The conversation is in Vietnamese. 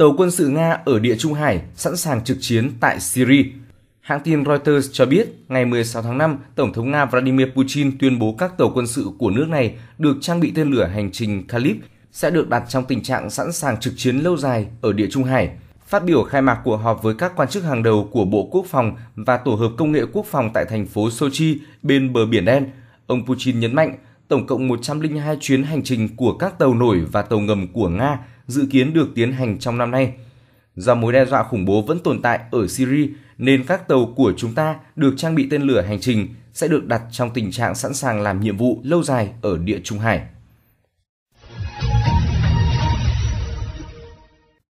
tàu quân sự Nga ở địa Trung Hải sẵn sàng trực chiến tại Syria. Hãng tin Reuters cho biết, ngày 16 tháng 5, Tổng thống Nga Vladimir Putin tuyên bố các tàu quân sự của nước này được trang bị tên lửa hành trình Kalib sẽ được đặt trong tình trạng sẵn sàng trực chiến lâu dài ở địa Trung Hải. Phát biểu khai mạc cuộc họp với các quan chức hàng đầu của Bộ Quốc phòng và Tổ hợp Công nghệ Quốc phòng tại thành phố Sochi bên bờ Biển Đen, ông Putin nhấn mạnh tổng cộng 102 chuyến hành trình của các tàu nổi và tàu ngầm của Nga dự kiến được tiến hành trong năm nay. Do mối đe dọa khủng bố vẫn tồn tại ở Syria nên các tàu của chúng ta được trang bị tên lửa hành trình sẽ được đặt trong tình trạng sẵn sàng làm nhiệm vụ lâu dài ở địa Trung Hải.